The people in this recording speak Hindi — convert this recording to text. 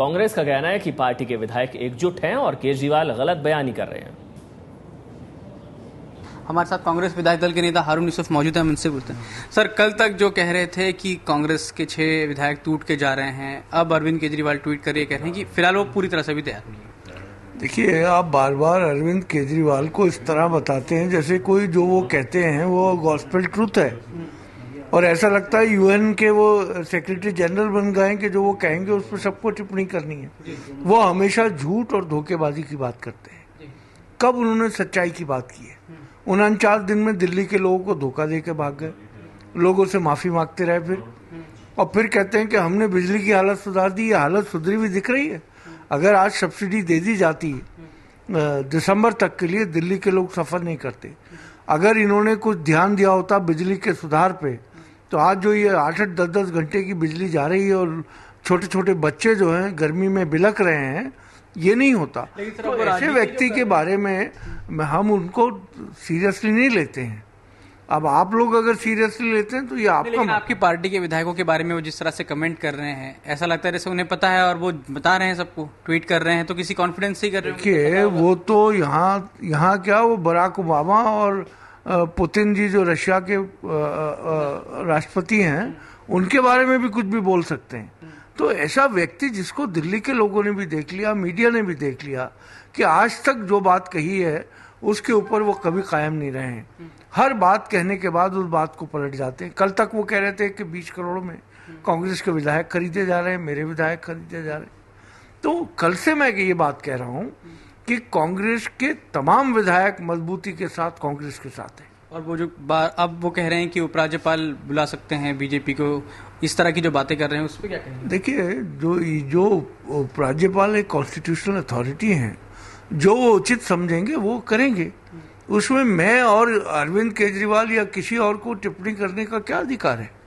कांग्रेस का कहना है कि पार्टी के विधायक एकजुट हैं और केजरीवाल गलत बयानी कर रहे हैं हमारे साथ कांग्रेस विधायक दल के नेता हारून यूसुफ मौजूद हैं हम उनसे पूछते हैं सर कल तक जो कह रहे थे कि कांग्रेस के छह विधायक टूट के जा रहे हैं अब अरविंद केजरीवाल ट्वीट करिए कह रहे हैं कि फिलहाल वो पूरी तरह से भी तैयार नहीं देखिए आप बार बार अरविंद केजरीवाल को इस तरह बताते हैं जैसे कोई जो वो कहते हैं वो गॉस्पेल ट्रूथ है और ऐसा लगता है यूएन के वो सेक्रेटरी जनरल बन गए कि जो वो कहेंगे उस पर सबको टिप्पणी करनी है वो हमेशा झूठ और धोखेबाजी की बात करते हैं कब उन्होंने सच्चाई की बात की है हम्म। उनचास दिन में दिल्ली के लोगों को धोखा दे के भाग गए लोगों से माफ़ी मांगते रहे फिर हम्म। और फिर कहते हैं कि हमने बिजली की हालत सुधार दी ये हालत सुधरी हुई दिख रही है हम्म। अगर आज सब्सिडी दे दी जाती है दिसंबर तक के लिए दिल्ली के लोग सफ़र नहीं करते अगर इन्होंने कुछ ध्यान दिया होता बिजली के सुधार पे तो आज जो ये आठ आठ दस दस घंटे की बिजली जा रही है और छोटे छोटे बच्चे जो हैं गर्मी में बिलक रहे हैं ये नहीं होता तो ऐसे व्यक्ति के बारे में हम उनको सीरियसली नहीं लेते हैं अब आप लोग अगर सीरियसली लेते हैं तो ये आपका लेकिन आपकी पार्टी के विधायकों के बारे में वो जिस तरह से कमेंट कर रहे हैं ऐसा लगता है जैसे उन्हें पता है और वो बता रहे हैं सबको ट्वीट कर रहे हैं तो किसी कॉन्फिडेंस से ही कर रहे हैं वो तो यहाँ यहाँ क्या वो बराक ओबामा और पुतिन जी जो रशिया के राष्ट्रपति हैं उनके बारे में भी कुछ भी बोल सकते हैं तो ऐसा व्यक्ति जिसको दिल्ली के लोगों ने भी देख लिया मीडिया ने भी देख लिया कि आज तक जो बात कही है उसके ऊपर वो कभी कायम नहीं रहे हैं हर बात कहने के बाद उस बात को पलट जाते हैं कल तक वो कह रहे थे कि बीस करोड़ में कांग्रेस के विधायक खरीदे जा रहे हैं मेरे विधायक खरीदे जा रहे हैं तो कल से मैं ये बात कह रहा हूँ कि कांग्रेस के तमाम विधायक मजबूती के साथ कांग्रेस के साथ हैं और वो जो अब वो कह रहे हैं कि उपराज्यपाल बुला सकते हैं बीजेपी को इस तरह की जो बातें कर रहे हैं उस पर क्या कहेंगे देखिए जो जो उपराज्यपाल एक कॉन्स्टिट्यूशनल अथॉरिटी है जो वो उचित समझेंगे वो करेंगे उसमें मैं और अरविंद केजरीवाल या किसी और को टिप्पणी करने का क्या अधिकार है